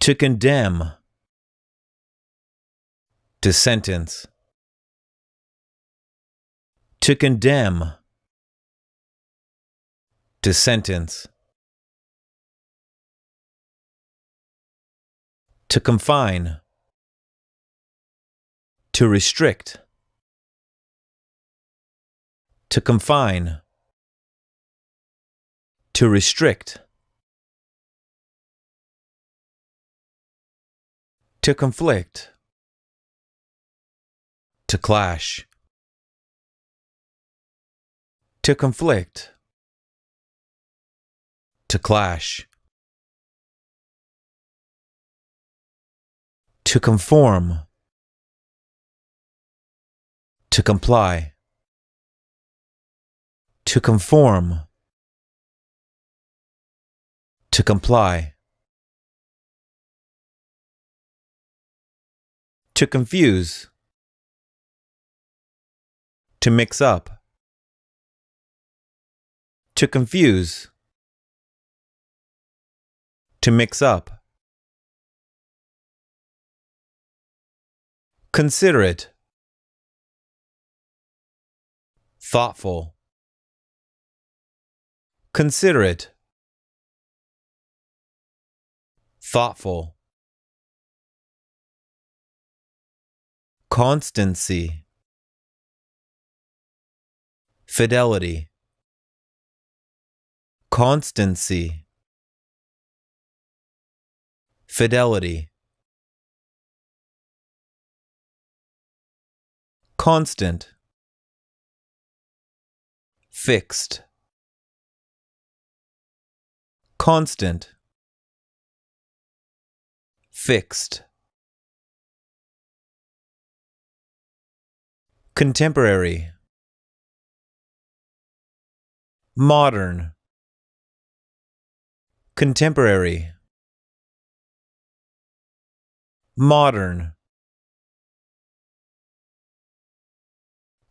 to condemn, to sentence, to condemn, to sentence, to confine, to restrict, to confine, to restrict. To conflict. To clash. To conflict. To clash. To conform. To comply. To conform. To comply. To confuse. To mix up. To confuse. To mix up. Considerate. Thoughtful. Considerate. Thoughtful. Constancy. Fidelity. Constancy. Fidelity. Constant. Fixed. Constant. Fixed. Contemporary Modern Contemporary Modern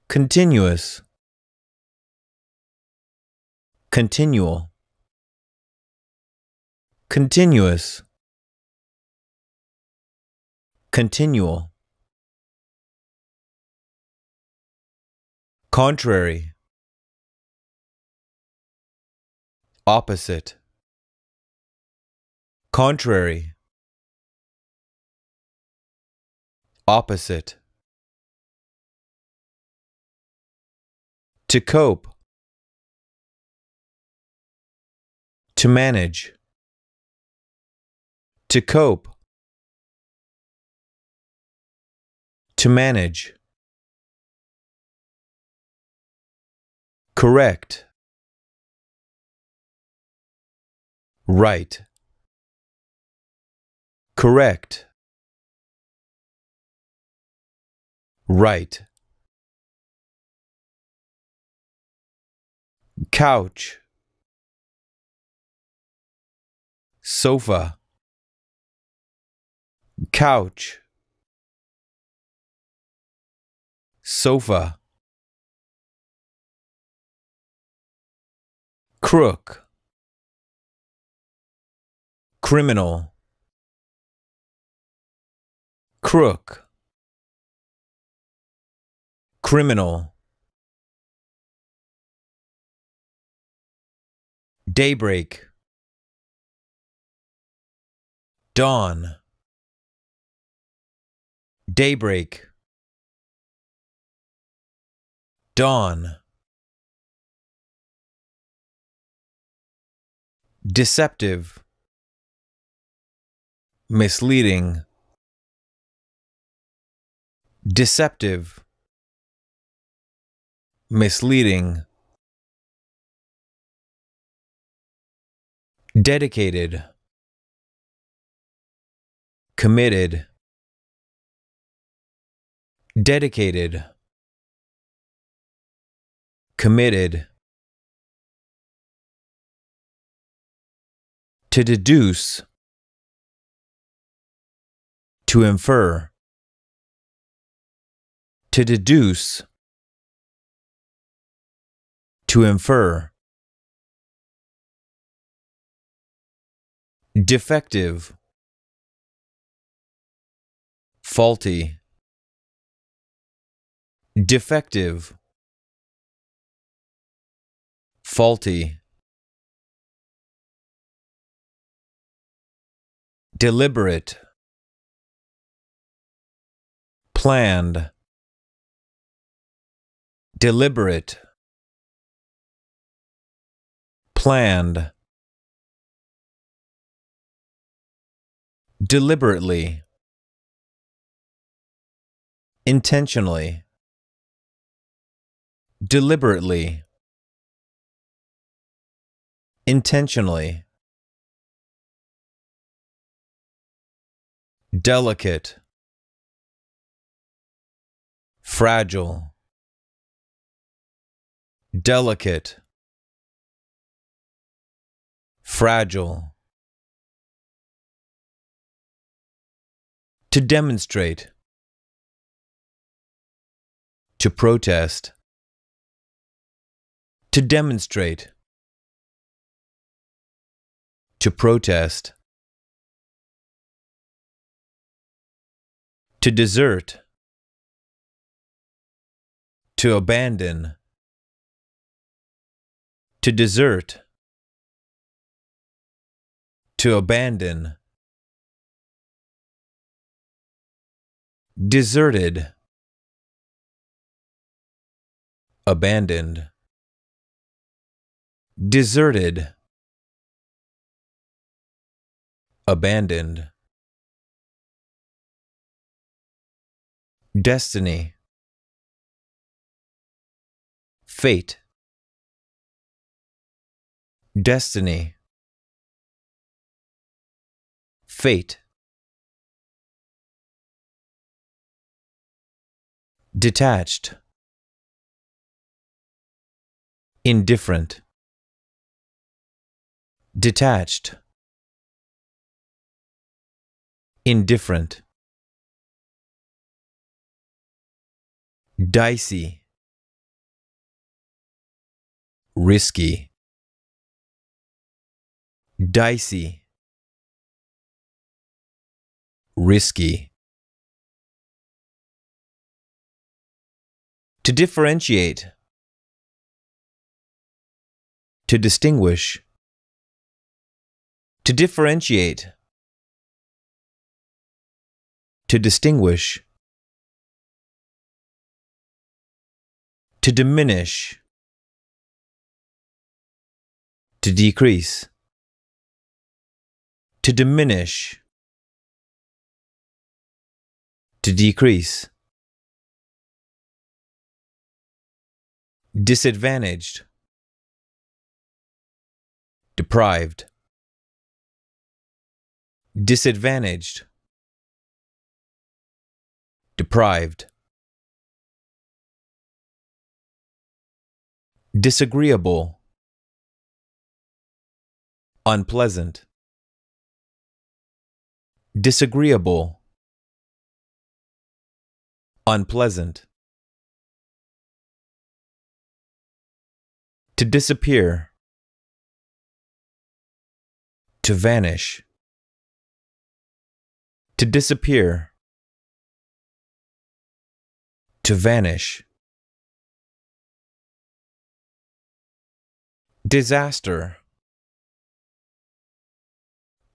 Continuous Continual Continuous Continual Contrary. Opposite. Contrary. Opposite. To cope. To manage. To cope. To manage. Correct. Right. Correct. Right. Couch. Sofa. Couch. Sofa. crook criminal crook criminal daybreak dawn daybreak dawn deceptive, misleading, deceptive, misleading, dedicated, committed, dedicated, committed To deduce. To infer. To deduce. To infer. Defective. Faulty. Defective. Faulty. deliberate, planned, deliberate, planned, deliberately, intentionally, deliberately, intentionally delicate, fragile, delicate, fragile. To demonstrate, to protest, to demonstrate, to protest. To desert. To abandon. To desert. To abandon. Deserted. Abandoned. Deserted. Abandoned. Destiny. Fate. Destiny. Fate. Detached. Indifferent. Detached. Indifferent. dicey, risky, dicey, risky. To differentiate, to distinguish, to differentiate, to distinguish. to diminish, to decrease, to diminish, to decrease, disadvantaged, deprived, disadvantaged, deprived. Disagreeable. Unpleasant. Disagreeable. Unpleasant. To disappear. To vanish. To disappear. To vanish. Disaster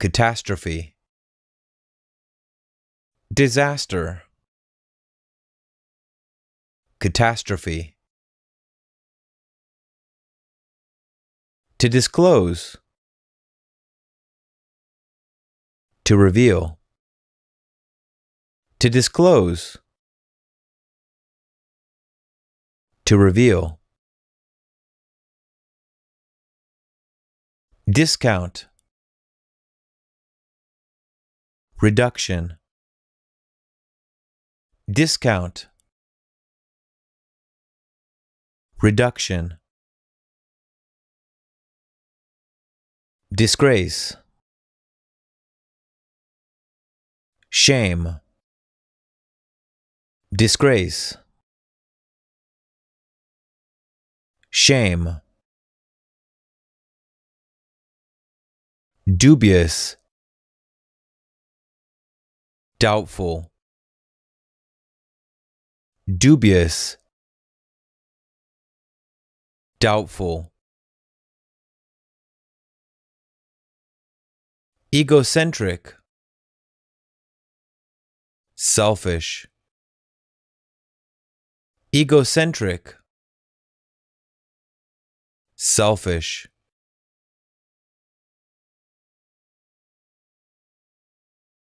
Catastrophe Disaster Catastrophe To disclose To reveal To disclose To reveal discount, reduction, discount, reduction, disgrace, shame, disgrace, shame dubious, doubtful, dubious, doubtful. Egocentric, selfish, egocentric, selfish.